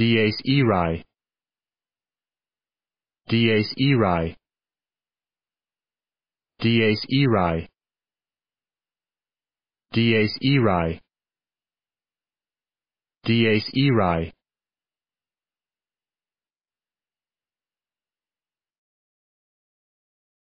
Dies irae. Dies irae. Dies irae. Dies irae. Dies irae.